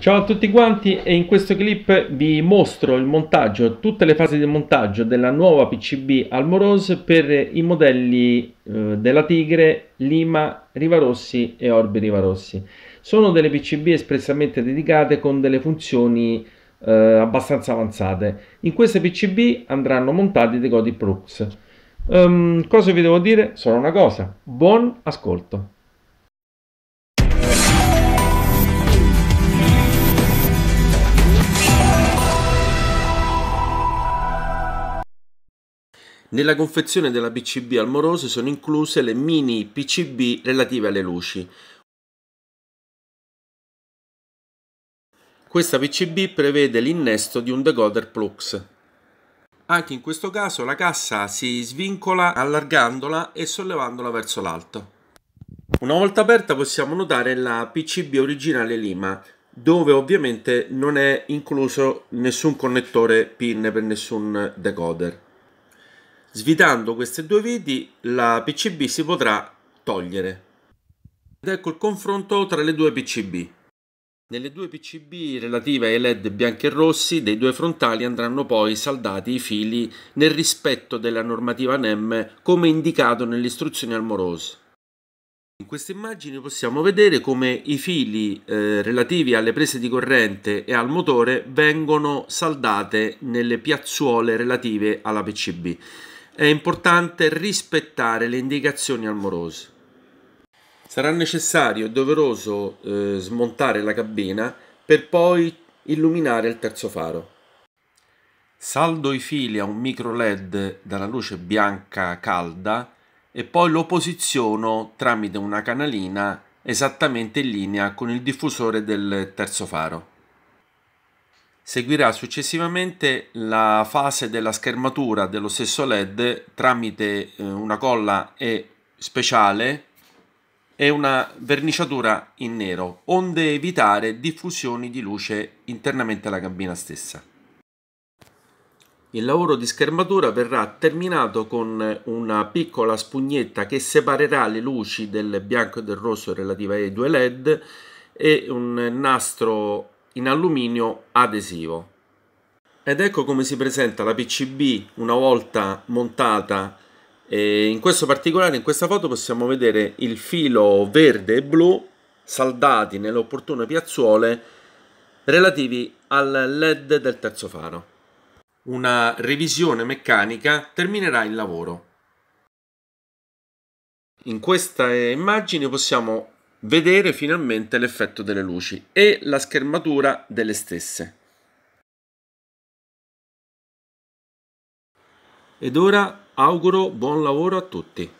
Ciao a tutti quanti e in questo clip vi mostro il montaggio, tutte le fasi di montaggio della nuova PCB Almorose per i modelli eh, della Tigre, Lima, Rivarossi e Orbi Rivarossi. Sono delle PCB espressamente dedicate con delle funzioni eh, abbastanza avanzate. In queste PCB andranno montati dei codi Brooks. Um, cosa vi devo dire? Solo una cosa, buon ascolto! Nella confezione della PCB al morose sono incluse le mini PCB relative alle luci. Questa PCB prevede l'innesto di un decoder Plux. Anche in questo caso la cassa si svincola allargandola e sollevandola verso l'alto. Una volta aperta possiamo notare la PCB originale Lima, dove ovviamente non è incluso nessun connettore pin per nessun decoder. Svitando queste due viti la PCB si potrà togliere. Ed ecco il confronto tra le due PCB. Nelle due PCB relative ai LED bianchi e rossi dei due frontali andranno poi saldati i fili nel rispetto della normativa NEM come indicato nelle istruzioni al Morose. In queste immagini possiamo vedere come i fili eh, relativi alle prese di corrente e al motore vengono saldate nelle piazzuole relative alla PCB è importante rispettare le indicazioni al amorose. Sarà necessario e doveroso eh, smontare la cabina per poi illuminare il terzo faro. Saldo i fili a un micro LED dalla luce bianca calda e poi lo posiziono tramite una canalina esattamente in linea con il diffusore del terzo faro. Seguirà successivamente la fase della schermatura dello stesso LED tramite eh, una colla e speciale e una verniciatura in nero, onde evitare diffusioni di luce internamente alla cabina stessa. Il lavoro di schermatura verrà terminato con una piccola spugnetta che separerà le luci del bianco e del rosso relative ai due LED e un nastro in alluminio adesivo. Ed ecco come si presenta la PCB una volta montata. E in questo particolare, in questa foto, possiamo vedere il filo verde e blu saldati nelle opportune piazzuole relativi al LED del terzo faro. Una revisione meccanica terminerà il lavoro. In questa immagine possiamo vedere finalmente l'effetto delle luci e la schermatura delle stesse. Ed ora auguro buon lavoro a tutti.